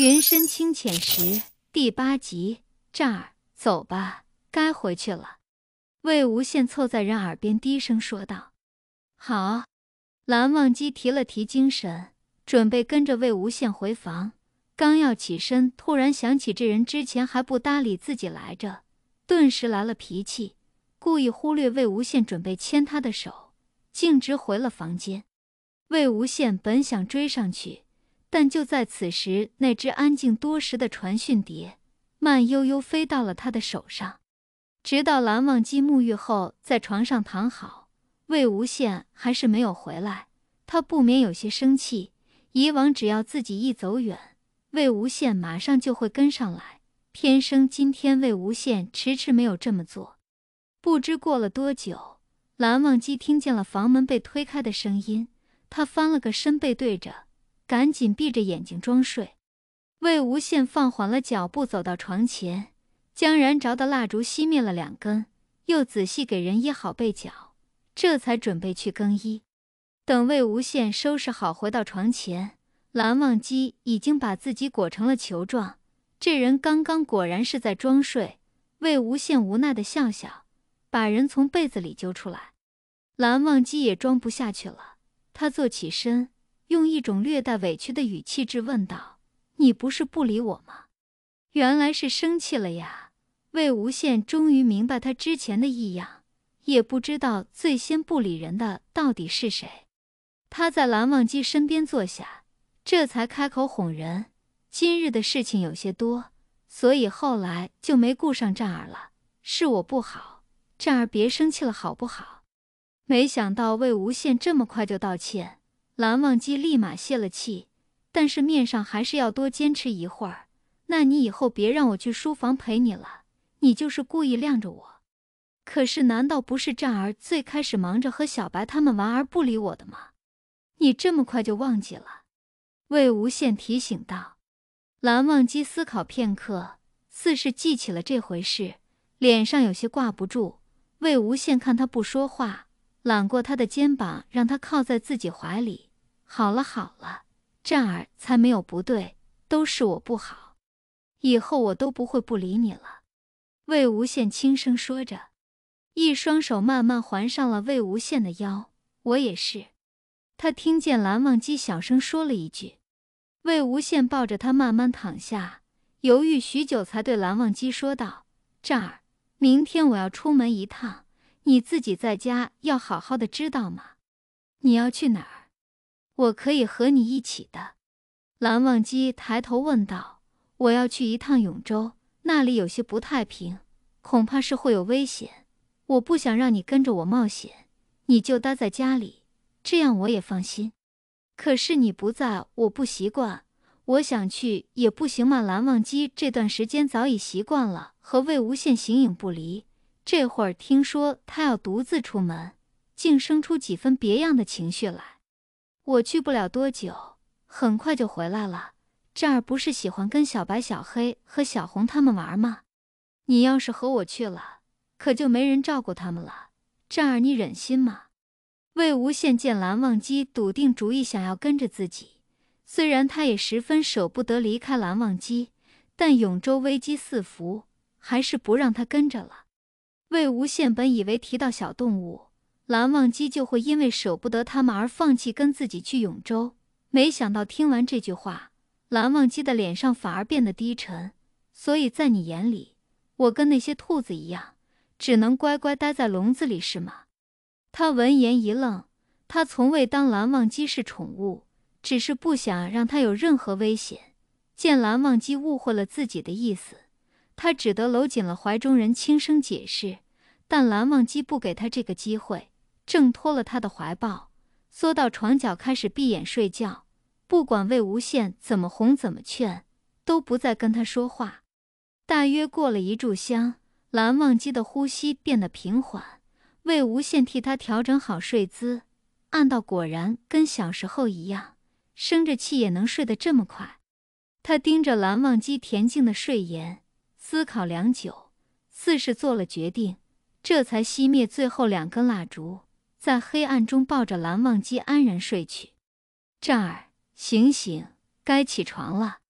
《云深清浅时》第八集，这儿走吧，该回去了。魏无羡凑在人耳边低声说道：“好。”蓝忘机提了提精神，准备跟着魏无羡回房。刚要起身，突然想起这人之前还不搭理自己来着，顿时来了脾气，故意忽略魏无羡，准备牵他的手，径直回了房间。魏无羡本想追上去。但就在此时，那只安静多时的传讯蝶，慢悠悠飞到了他的手上。直到蓝忘机沐浴后在床上躺好，魏无羡还是没有回来。他不免有些生气。以往只要自己一走远，魏无羡马上就会跟上来。偏生今天魏无羡迟迟没有这么做。不知过了多久，蓝忘机听见了房门被推开的声音。他翻了个身，背对着。赶紧闭着眼睛装睡。魏无羡放缓了脚步，走到床前，将燃着的蜡烛熄灭了两根，又仔细给人掖好被角，这才准备去更衣。等魏无羡收拾好，回到床前，蓝忘机已经把自己裹成了球状。这人刚刚果然是在装睡。魏无羡无奈的笑笑，把人从被子里揪出来。蓝忘机也装不下去了，他坐起身。用一种略带委屈的语气质问道：“你不是不理我吗？原来是生气了呀！”魏无羡终于明白他之前的异样，也不知道最先不理人的到底是谁。他在蓝忘机身边坐下，这才开口哄人：“今日的事情有些多，所以后来就没顾上战儿了，是我不好。战儿别生气了，好不好？”没想到魏无羡这么快就道歉。蓝忘机立马泄了气，但是面上还是要多坚持一会儿。那你以后别让我去书房陪你了，你就是故意晾着我。可是难道不是战儿最开始忙着和小白他们玩而不理我的吗？你这么快就忘记了？魏无羡提醒道。蓝忘机思考片刻，似是记起了这回事，脸上有些挂不住。魏无羡看他不说话，揽过他的肩膀，让他靠在自己怀里。好了好了，战儿才没有不对，都是我不好，以后我都不会不理你了。魏无羡轻声说着，一双手慢慢环上了魏无羡的腰。我也是。他听见蓝忘机小声说了一句，魏无羡抱着他慢慢躺下，犹豫许久才对蓝忘机说道：“战儿，明天我要出门一趟，你自己在家要好好的，知道吗？你要去哪儿？”我可以和你一起的，蓝忘机抬头问道：“我要去一趟永州，那里有些不太平，恐怕是会有危险。我不想让你跟着我冒险，你就待在家里，这样我也放心。可是你不在，我不习惯。我想去也不行嘛。”蓝忘机这段时间早已习惯了和魏无羡形影不离，这会儿听说他要独自出门，竟生出几分别样的情绪来。我去不了多久，很快就回来了。这儿不是喜欢跟小白、小黑和小红他们玩吗？你要是和我去了，可就没人照顾他们了。这儿你忍心吗？魏无羡见蓝忘机笃定主意，想要跟着自己。虽然他也十分舍不得离开蓝忘机，但永州危机四伏，还是不让他跟着了。魏无羡本以为提到小动物。蓝忘机就会因为舍不得他们而放弃跟自己去永州。没想到听完这句话，蓝忘机的脸上反而变得低沉。所以在你眼里，我跟那些兔子一样，只能乖乖待在笼子里是吗？他闻言一愣，他从未当蓝忘机是宠物，只是不想让他有任何危险。见蓝忘机误会了自己的意思，他只得搂紧了怀中人，轻声解释。但蓝忘机不给他这个机会。挣脱了他的怀抱，缩到床角开始闭眼睡觉。不管魏无羡怎么哄怎么劝，都不再跟他说话。大约过了一炷香，蓝忘机的呼吸变得平缓。魏无羡替他调整好睡姿，暗道：果然跟小时候一样，生着气也能睡得这么快。他盯着蓝忘机恬静的睡颜，思考良久，似是做了决定，这才熄灭最后两根蜡烛。在黑暗中抱着蓝忘机安然睡去，战儿醒醒，该起床了。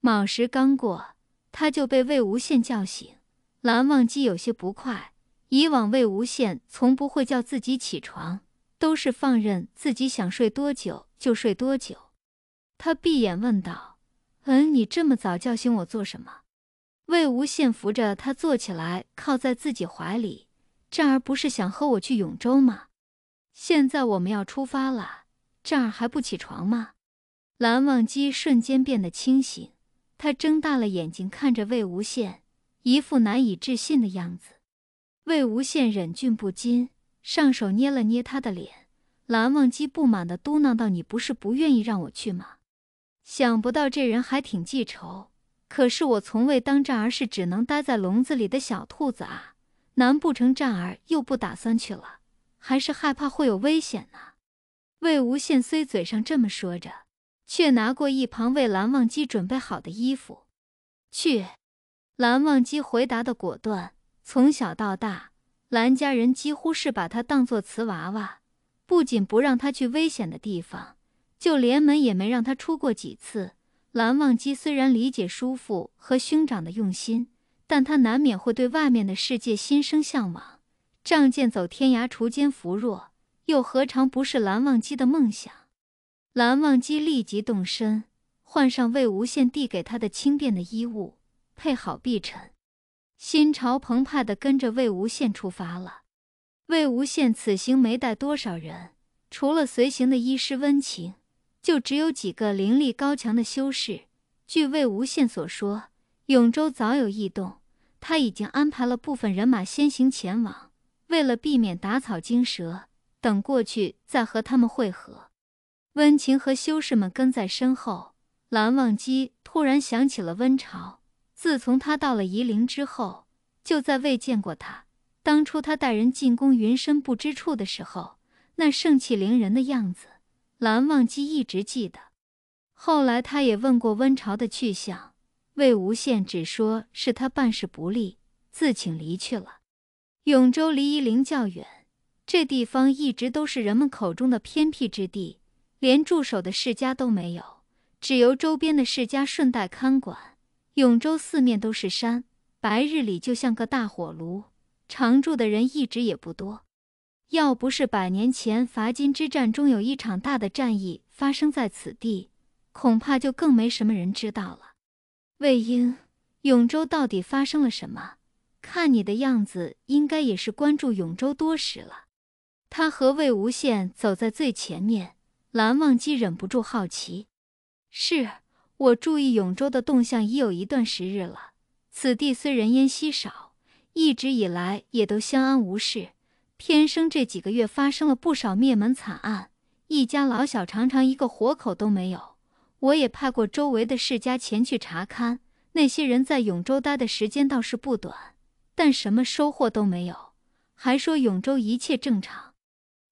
卯时刚过，他就被魏无羡叫醒。蓝忘机有些不快，以往魏无羡从不会叫自己起床，都是放任自己想睡多久就睡多久。他闭眼问道：“嗯，你这么早叫醒我做什么？”魏无羡扶着他坐起来，靠在自己怀里。战儿不是想和我去永州吗？现在我们要出发了，战儿还不起床吗？蓝忘机瞬间变得清醒，他睁大了眼睛看着魏无羡，一副难以置信的样子。魏无羡忍俊不禁，上手捏了捏他的脸。蓝忘机不满地嘟囔道：“你不是不愿意让我去吗？想不到这人还挺记仇。可是我从未当战儿是只能待在笼子里的小兔子啊，难不成战儿又不打算去了？”还是害怕会有危险呢。魏无羡虽嘴上这么说着，却拿过一旁为蓝忘机准备好的衣服。去。蓝忘机回答的果断。从小到大，蓝家人几乎是把他当做瓷娃娃，不仅不让他去危险的地方，就连门也没让他出过几次。蓝忘机虽然理解叔父和兄长的用心，但他难免会对外面的世界心生向往。仗剑走天涯，锄奸扶弱，又何尝不是蓝忘机的梦想？蓝忘机立即动身，换上魏无羡递给他的轻便的衣物，配好臂尘，心潮澎湃的跟着魏无羡出发了。魏无羡此行没带多少人，除了随行的医师温情，就只有几个灵力高强的修士。据魏无羡所说，永州早有异动，他已经安排了部分人马先行前往。为了避免打草惊蛇，等过去再和他们会合。温情和修士们跟在身后。蓝忘机突然想起了温晁。自从他到了夷陵之后，就再未见过他。当初他带人进攻云深不知处的时候，那盛气凌人的样子，蓝忘机一直记得。后来他也问过温晁的去向，魏无羡只说是他办事不利，自请离去了。永州离夷陵较远，这地方一直都是人们口中的偏僻之地，连驻守的世家都没有，只由周边的世家顺带看管。永州四面都是山，白日里就像个大火炉，常住的人一直也不多。要不是百年前伐金之战中有一场大的战役发生在此地，恐怕就更没什么人知道了。魏婴，永州到底发生了什么？看你的样子，应该也是关注永州多时了。他和魏无羡走在最前面，蓝忘机忍不住好奇：“是我注意永州的动向已有一段时日了。此地虽人烟稀少，一直以来也都相安无事，偏生这几个月发生了不少灭门惨案，一家老小常常一个活口都没有。我也派过周围的世家前去查勘，那些人在永州待的时间倒是不短。”但什么收获都没有，还说永州一切正常。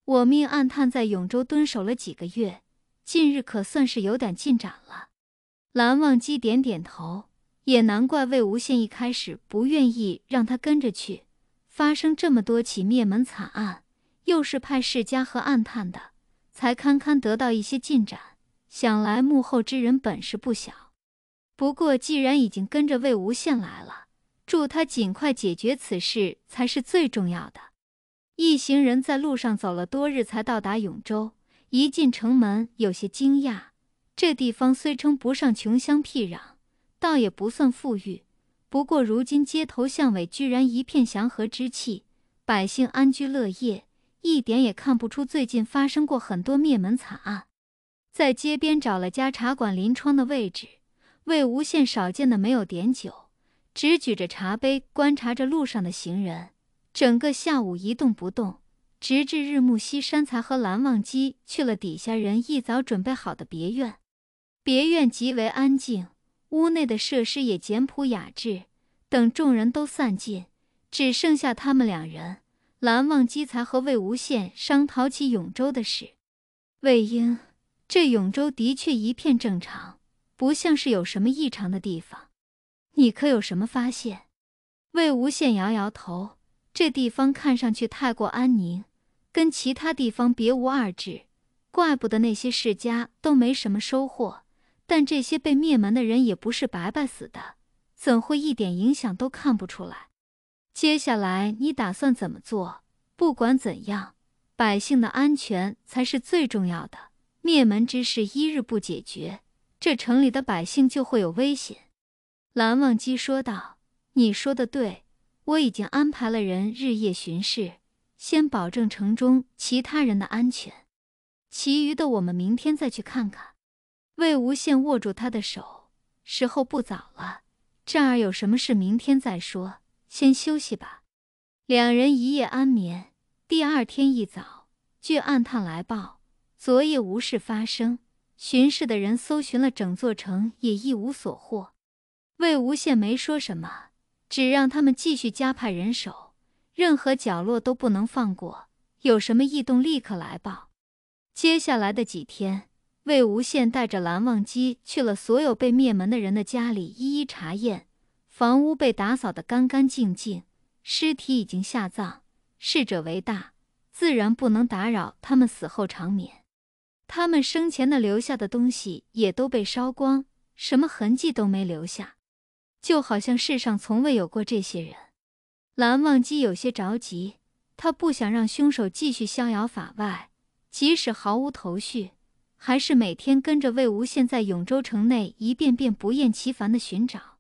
我命暗探在永州蹲守了几个月，近日可算是有点进展了。蓝忘机点点头，也难怪魏无羡一开始不愿意让他跟着去。发生这么多起灭门惨案，又是派世家和暗探的，才堪堪得到一些进展。想来幕后之人本事不小。不过既然已经跟着魏无羡来了。助他尽快解决此事才是最重要的。一行人在路上走了多日，才到达永州。一进城门，有些惊讶。这地方虽称不上穷乡僻壤，倒也不算富裕。不过如今街头巷尾居然一片祥和之气，百姓安居乐业，一点也看不出最近发生过很多灭门惨案。在街边找了家茶馆，临窗的位置。魏无羡少见的没有点酒。只举着茶杯观察着路上的行人，整个下午一动不动，直至日暮西山，才和蓝忘机去了底下人一早准备好的别院。别院极为安静，屋内的设施也简朴雅致。等众人都散尽，只剩下他们两人，蓝忘机才和魏无羡商讨起永州的事。魏婴，这永州的确一片正常，不像是有什么异常的地方。你可有什么发现？魏无羡摇摇头，这地方看上去太过安宁，跟其他地方别无二致，怪不得那些世家都没什么收获。但这些被灭门的人也不是白白死的，怎会一点影响都看不出来？接下来你打算怎么做？不管怎样，百姓的安全才是最重要的。灭门之事一日不解决，这城里的百姓就会有危险。蓝忘机说道：“你说的对，我已经安排了人日夜巡视，先保证城中其他人的安全，其余的我们明天再去看看。”魏无羡握住他的手：“时候不早了，这儿有什么事明天再说，先休息吧。”两人一夜安眠。第二天一早，据暗探来报，昨夜无事发生，巡视的人搜寻了整座城，也一无所获。魏无羡没说什么，只让他们继续加派人手，任何角落都不能放过，有什么异动立刻来报。接下来的几天，魏无羡带着蓝忘机去了所有被灭门的人的家里，一一查验。房屋被打扫得干干净净，尸体已经下葬，逝者为大，自然不能打扰他们死后长眠。他们生前的留下的东西也都被烧光，什么痕迹都没留下。就好像世上从未有过这些人。蓝忘机有些着急，他不想让凶手继续逍遥法外，即使毫无头绪，还是每天跟着魏无羡在永州城内一遍遍不厌其烦的寻找。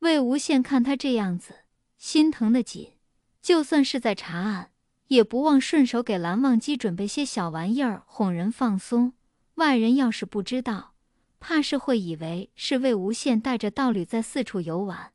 魏无羡看他这样子，心疼的紧，就算是在查案，也不忘顺手给蓝忘机准备些小玩意儿哄人放松。外人要是不知道。怕是会以为是魏无羡带着道侣在四处游玩。